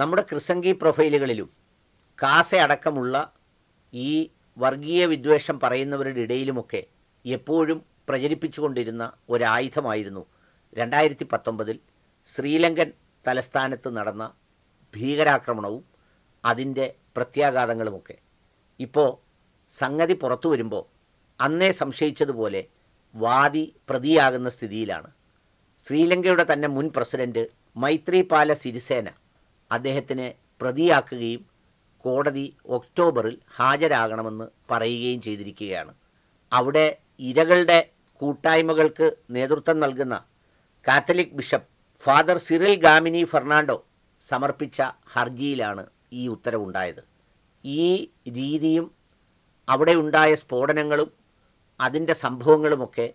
നമ്മുടെ ക്രിസംഗി പ്രൊഫൈലുകളിലും കാസ അടക്കമുള്ള ഈ വർഗീയ വിദ്വേഷം പറയുന്നവരുടെ ഇടയിലുമൊക്കെ എപ്പോഴും പ്രചരിപ്പിച്ചുകൊണ്ടിരുന്ന ഒരായുധമായിരുന്നു രണ്ടായിരത്തി പത്തൊമ്പതിൽ ശ്രീലങ്കൻ തലസ്ഥാനത്ത് നടന്ന ഭീകരാക്രമണവും അതിൻ്റെ പ്രത്യാഘാതങ്ങളുമൊക്കെ ഇപ്പോൾ സംഗതി പുറത്തു വരുമ്പോൾ അന്നേ സംശയിച്ചതുപോലെ വാദി പ്രതിയാകുന്ന സ്ഥിതിയിലാണ് ശ്രീലങ്കയുടെ തന്നെ മുൻ പ്രസിഡന്റ് മൈത്രിപാല സിരിസേന അദ്ദേഹത്തിനെ പ്രതിയാക്കുകയും കോടതി ഒക്ടോബറിൽ ഹാജരാകണമെന്ന് പറയുകയും ചെയ്തിരിക്കുകയാണ് അവിടെ ഇരകളുടെ കൂട്ടായ്മകൾക്ക് നേതൃത്വം നൽകുന്ന Catholic bishop father Cyril Gamini Fernando സമർപ്പിച്ച ഹർജിയിലാണ് ഈ ഉത്തരവുണ്ടായത് ഈ രീതിയും അവിടെ ഉണ്ടായ സ്ഫോടനങ്ങളും അതിൻ്റെ സംഭവങ്ങളുമൊക്കെ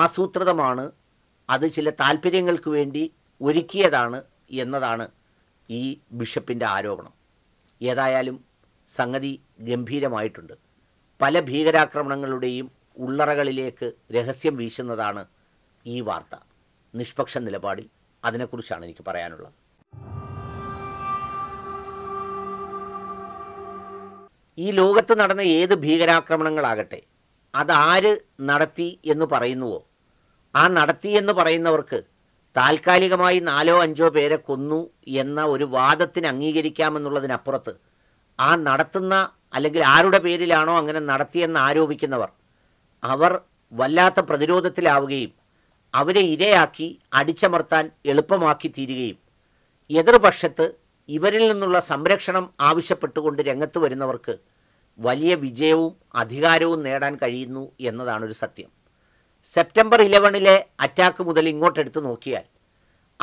ആസൂത്രിതമാണ് അത് ചില താല്പര്യങ്ങൾക്ക് വേണ്ടി ഒരുക്കിയതാണ് എന്നതാണ് ഈ ബിഷപ്പിൻ്റെ ആരോപണം ഏതായാലും സംഗതി ഗംഭീരമായിട്ടുണ്ട് പല ഭീകരാക്രമണങ്ങളുടെയും ഉള്ളറകളിലേക്ക് രഹസ്യം വീശുന്നതാണ് ഈ വാർത്ത നിഷ്പക്ഷ നിലപാടിൽ അതിനെക്കുറിച്ചാണ് എനിക്ക് പറയാനുള്ളത് ഈ ലോകത്ത് നടന്ന ഏത് ഭീകരാക്രമണങ്ങളാകട്ടെ അതാര് നടത്തി എന്ന് പറയുന്നുവോ ആ നടത്തി എന്ന് പറയുന്നവർക്ക് താൽക്കാലികമായി നാലോ അഞ്ചോ പേരെ കൊന്നു എന്ന ഒരു വാദത്തിന് അംഗീകരിക്കാമെന്നുള്ളതിനപ്പുറത്ത് ആ നടത്തുന്ന അല്ലെങ്കിൽ ആരുടെ പേരിലാണോ അങ്ങനെ നടത്തിയെന്ന് ആരോപിക്കുന്നവർ അവർ വല്ലാത്ത പ്രതിരോധത്തിലാവുകയും അവരെ ഇരയാക്കി അടിച്ചമർത്താൻ എളുപ്പമാക്കി തീരുകയും എതിർപക്ഷത്ത് ഇവരിൽ നിന്നുള്ള സംരക്ഷണം ആവശ്യപ്പെട്ടുകൊണ്ട് രംഗത്ത് വരുന്നവർക്ക് വലിയ വിജയവും അധികാരവും നേടാൻ കഴിയുന്നു എന്നതാണൊരു സത്യം സെപ്റ്റംബർ ഇലവനിലെ അറ്റാക്ക് മുതൽ ഇങ്ങോട്ടെടുത്ത് നോക്കിയാൽ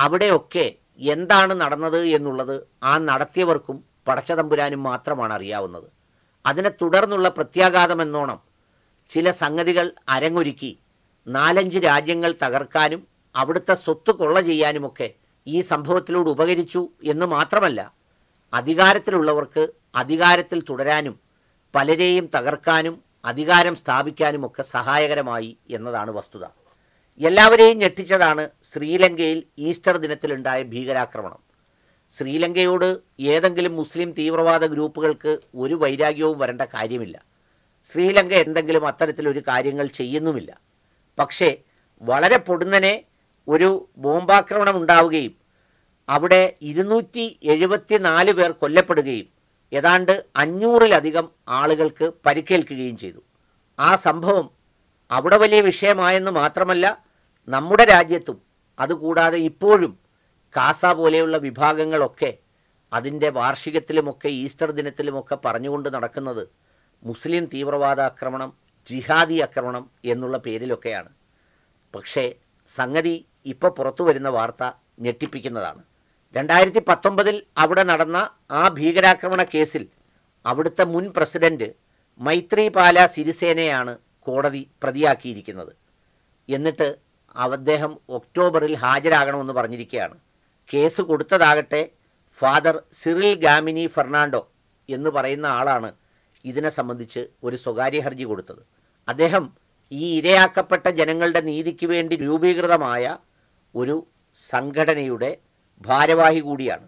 അവിടെയൊക്കെ എന്താണ് നടന്നത് എന്നുള്ളത് ആ നടത്തിയവർക്കും പടച്ചതമ്പുരാനും മാത്രമാണ് അറിയാവുന്നത് അതിനെ തുടർന്നുള്ള പ്രത്യാഘാതമെന്നോണം ചില സംഗതികൾ അരങ്ങൊരുക്കി നാലഞ്ച് രാജ്യങ്ങൾ തകർക്കാനും അവിടുത്തെ സ്വത്ത് കൊള്ള ചെയ്യാനുമൊക്കെ ഈ സംഭവത്തിലൂടെ ഉപകരിച്ചു എന്ന് മാത്രമല്ല അധികാരത്തിലുള്ളവർക്ക് അധികാരത്തിൽ തുടരാനും പലരെയും തകർക്കാനും അധികാരം സ്ഥാപിക്കാനുമൊക്കെ സഹായകരമായി എന്നതാണ് വസ്തുത എല്ലാവരെയും ഞെട്ടിച്ചതാണ് ശ്രീലങ്കയിൽ ഈസ്റ്റർ ദിനത്തിലുണ്ടായ ഭീകരാക്രമണം ശ്രീലങ്കയോട് ഏതെങ്കിലും മുസ്ലിം തീവ്രവാദ ഗ്രൂപ്പുകൾക്ക് ഒരു വൈരാഗ്യവും വരേണ്ട കാര്യമില്ല ശ്രീലങ്ക എന്തെങ്കിലും അത്തരത്തിലൊരു കാര്യങ്ങൾ ചെയ്യുന്നുമില്ല പക്ഷേ വളരെ പൊടുന്നനെ ഒരു ബോംബാക്രമണം ഉണ്ടാവുകയും അവിടെ ഇരുന്നൂറ്റി പേർ കൊല്ലപ്പെടുകയും ഏതാണ്ട് അഞ്ഞൂറിലധികം ആളുകൾക്ക് പരിക്കേൽക്കുകയും ചെയ്തു ആ സംഭവം അവിടെ വലിയ വിഷയമായെന്ന് മാത്രമല്ല നമ്മുടെ രാജ്യത്തും അതുകൂടാതെ ഇപ്പോഴും കാസ പോലെയുള്ള വിഭാഗങ്ങളൊക്കെ അതിൻ്റെ വാർഷികത്തിലുമൊക്കെ ഈസ്റ്റർ ദിനത്തിലുമൊക്കെ പറഞ്ഞുകൊണ്ട് നടക്കുന്നത് മുസ്ലിം തീവ്രവാദ ആക്രമണം ജിഹാദി ആക്രമണം എന്നുള്ള പേരിലൊക്കെയാണ് പക്ഷേ സംഗതി ഇപ്പോൾ പുറത്തു വരുന്ന വാർത്ത ഞെട്ടിപ്പിക്കുന്നതാണ് രണ്ടായിരത്തി പത്തൊമ്പതിൽ അവിടെ നടന്ന ആ ഭീകരാക്രമണ കേസിൽ അവിടുത്തെ മുൻ പ്രസിഡന്റ് മൈത്രിപാല സിരിസേനയാണ് കോടതി പ്രതിയാക്കിയിരിക്കുന്നത് എന്നിട്ട് അദ്ദേഹം ഒക്ടോബറിൽ ഹാജരാകണമെന്ന് പറഞ്ഞിരിക്കുകയാണ് കേസ് കൊടുത്തതാകട്ടെ ഫാദർ സിറിൽ ഗാമിനി ഫെർണാണ്ടോ എന്ന് പറയുന്ന ആളാണ് ഇതിനെ സംബന്ധിച്ച് ഒരു സ്വകാര്യ ഹർജി കൊടുത്തത് അദ്ദേഹം ഈ ഇരയാക്കപ്പെട്ട ജനങ്ങളുടെ നീതിക്ക് വേണ്ടി രൂപീകൃതമായ ഒരു സംഘടനയുടെ ഭാരവാഹി കൂടിയാണ്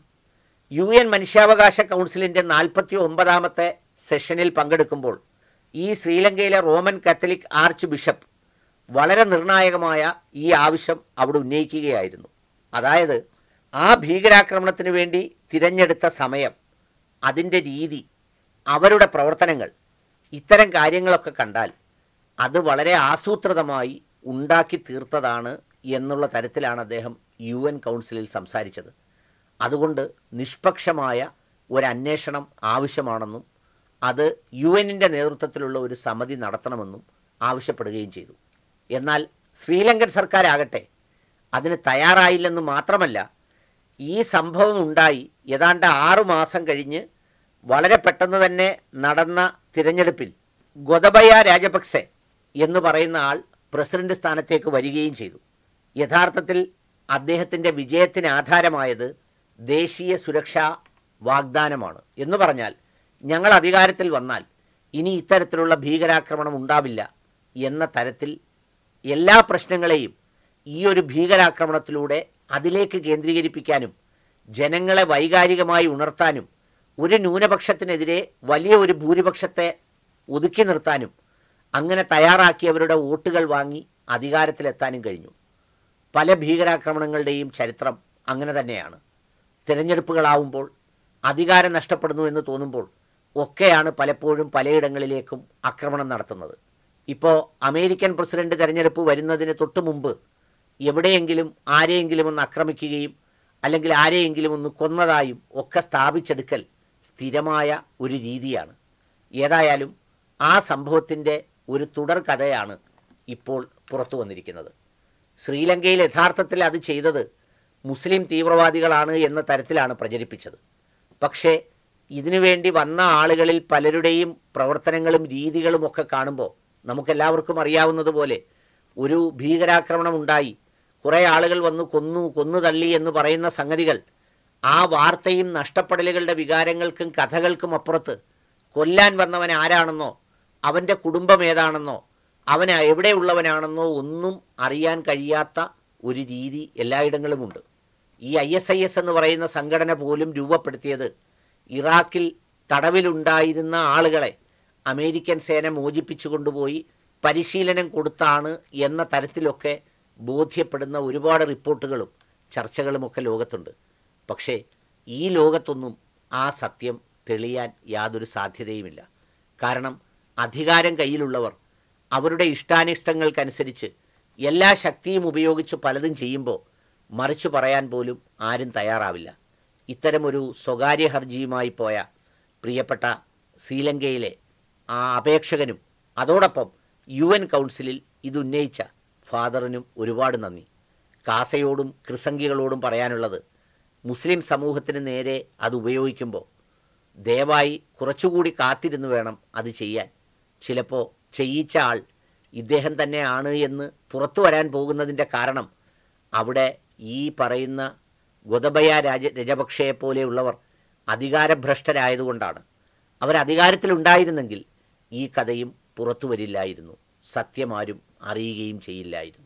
യു എൻ മനുഷ്യാവകാശ കൗൺസിലിൻ്റെ നാൽപ്പത്തി ഒമ്പതാമത്തെ സെഷനിൽ പങ്കെടുക്കുമ്പോൾ ഈ ശ്രീലങ്കയിലെ റോമൻ കാത്തലിക് ആർച്ച് ബിഷപ്പ് വളരെ നിർണായകമായ ഈ ആവശ്യം അവിടെ ഉന്നയിക്കുകയായിരുന്നു അതായത് ആ ഭീകരാക്രമണത്തിന് വേണ്ടി തിരഞ്ഞെടുത്ത സമയം അതിൻ്റെ രീതി അവരുടെ പ്രവർത്തനങ്ങൾ ഇത്തരം കാര്യങ്ങളൊക്കെ കണ്ടാൽ അത് വളരെ ആസൂത്രിതമായി ഉണ്ടാക്കി തീർത്തതാണ് എന്നുള്ള തരത്തിലാണ് അദ്ദേഹം യു എൻ കൗൺസിലിൽ സംസാരിച്ചത് അതുകൊണ്ട് നിഷ്പക്ഷമായ ഒരു അന്വേഷണം ആവശ്യമാണെന്നും അത് യു എന്നിൻ്റെ നേതൃത്വത്തിലുള്ള ഒരു സമിതി നടത്തണമെന്നും ആവശ്യപ്പെടുകയും ചെയ്തു എന്നാൽ ശ്രീലങ്കൻ സർക്കാരാകട്ടെ അതിന് തയ്യാറായില്ലെന്ന് മാത്രമല്ല ഈ സംഭവം ഉണ്ടായി ഏതാണ്ട് ആറുമാസം കഴിഞ്ഞ് വളരെ പെട്ടെന്ന് തന്നെ നടന്ന തിരഞ്ഞെടുപ്പിൽ ഗൊതബയ രാജപക്സെ എന്ന് പറയുന്ന ആൾ പ്രസിഡന്റ് സ്ഥാനത്തേക്ക് വരികയും ചെയ്തു യഥാർത്ഥത്തിൽ അദ്ദേഹത്തിൻ്റെ വിജയത്തിന് ആധാരമായത് ദേശീയ സുരക്ഷാ വാഗ്ദാനമാണ് എന്ന് പറഞ്ഞാൽ ഞങ്ങൾ അധികാരത്തിൽ വന്നാൽ ഇനി ഇത്തരത്തിലുള്ള ഭീകരാക്രമണം ഉണ്ടാവില്ല എന്ന തരത്തിൽ എല്ലാ പ്രശ്നങ്ങളെയും ഈ ഒരു ഭീകരാക്രമണത്തിലൂടെ അതിലേക്ക് കേന്ദ്രീകരിപ്പിക്കാനും ജനങ്ങളെ വൈകാരികമായി ഉണർത്താനും ഒരു ന്യൂനപക്ഷത്തിനെതിരെ വലിയ ഒരു ഭൂരിപക്ഷത്തെ ഒതുക്കി നിർത്താനും അങ്ങനെ തയ്യാറാക്കിയവരുടെ വോട്ടുകൾ വാങ്ങി അധികാരത്തിലെത്താനും കഴിഞ്ഞു പല ഭീകരാക്രമണങ്ങളുടെയും ചരിത്രം അങ്ങനെ തന്നെയാണ് തിരഞ്ഞെടുപ്പുകളാവുമ്പോൾ അധികാരം നഷ്ടപ്പെടുന്നു എന്ന് തോന്നുമ്പോൾ ഒക്കെയാണ് പലപ്പോഴും പലയിടങ്ങളിലേക്കും ആക്രമണം നടത്തുന്നത് ഇപ്പോൾ അമേരിക്കൻ പ്രസിഡന്റ് തെരഞ്ഞെടുപ്പ് വരുന്നതിന് തൊട്ട് മുമ്പ് എവിടെയെങ്കിലും ആരെയെങ്കിലും ഒന്ന് ആക്രമിക്കുകയും അല്ലെങ്കിൽ ആരെയെങ്കിലും ഒന്ന് കൊന്നതായും ഒക്കെ സ്ഥാപിച്ചെടുക്കൽ സ്ഥിരമായ ഒരു രീതിയാണ് ഏതായാലും ആ സംഭവത്തിൻ്റെ ഒരു തുടർ കഥയാണ് ഇപ്പോൾ പുറത്തു വന്നിരിക്കുന്നത് ശ്രീലങ്കയിൽ യഥാർത്ഥത്തിൽ അത് ചെയ്തത് മുസ്ലിം തീവ്രവാദികളാണ് എന്ന തരത്തിലാണ് പ്രചരിപ്പിച്ചത് പക്ഷേ ഇതിനുവേണ്ടി വന്ന ആളുകളിൽ പലരുടെയും പ്രവർത്തനങ്ങളും രീതികളും ഒക്കെ കാണുമ്പോൾ നമുക്കെല്ലാവർക്കും അറിയാവുന്നതുപോലെ ഒരു ഭീകരാക്രമണം ഉണ്ടായി കുറേ ആളുകൾ വന്നു കൊന്നു കൊന്നു തള്ളി എന്ന് പറയുന്ന സംഗതികൾ ആ വാർത്തയും നഷ്ടപ്പെടലുകളുടെ വികാരങ്ങൾക്കും കഥകൾക്കും അപ്പുറത്ത് കൊല്ലാൻ വന്നവൻ ആരാണെന്നോ അവൻ്റെ കുടുംബം ഏതാണെന്നോ അവൻ എവിടെയുള്ളവനാണെന്നോ ഒന്നും അറിയാൻ കഴിയാത്ത ഒരു രീതി എല്ലായിടങ്ങളുമുണ്ട് ഈ ഐ എസ് ഐ എസ് എന്ന് പറയുന്ന സംഘടന പോലും രൂപപ്പെടുത്തിയത് ഇറാഖിൽ തടവിലുണ്ടായിരുന്ന ആളുകളെ അമേരിക്കൻ സേന മോചിപ്പിച്ചു കൊണ്ടുപോയി പരിശീലനം കൊടുത്താണ് എന്ന തരത്തിലൊക്കെ ബോധ്യപ്പെടുന്ന ഒരുപാട് റിപ്പോർട്ടുകളും ചർച്ചകളുമൊക്കെ ലോകത്തുണ്ട് പക്ഷേ ഈ ലോകത്തൊന്നും ആ സത്യം തെളിയാൻ യാതൊരു സാധ്യതയുമില്ല കാരണം അധികാരം കയ്യിലുള്ളവർ അവരുടെ ഇഷ്ടാനിഷ്ടങ്ങൾക്കനുസരിച്ച് എല്ലാ ശക്തിയും ഉപയോഗിച്ച് പലതും ചെയ്യുമ്പോൾ മറിച്ചു പറയാൻ പോലും ആരും തയ്യാറാവില്ല ഇത്തരമൊരു സ്വകാര്യ ഹർജിയുമായി പോയ പ്രിയപ്പെട്ട ശ്രീലങ്കയിലെ ആ അപേക്ഷകനും അതോടൊപ്പം യു എൻ കൗൺസിലിൽ ഇതുന്നയിച്ച ഫാദറിനും ഒരുപാട് നന്ദി കാസയോടും ക്രിസംഗികളോടും പറയാനുള്ളത് മുസ്ലിം സമൂഹത്തിന് നേരെ അത് ഉപയോഗിക്കുമ്പോൾ ദയവായി കുറച്ചുകൂടി കാത്തിരുന്ന് വേണം അത് ചെയ്യാൻ ചിലപ്പോൾ ചെയ്യിച്ച ആൾ ഇദ്ദേഹം തന്നെയാണ് എന്ന് പുറത്തു വരാൻ പോകുന്നതിൻ്റെ കാരണം അവിടെ ഈ പറയുന്ന ഗൊതബയ രാജ രജപക്ഷയെ പോലെയുള്ളവർ അധികാരഭ്രഷ്ടരായതുകൊണ്ടാണ് അവരധികാരത്തിലുണ്ടായിരുന്നെങ്കിൽ ഈ കഥയും പുറത്തു വരില്ലായിരുന്നു സത്യമാരും അറിയുകയും ചെയ്യില്ലായിരുന്നു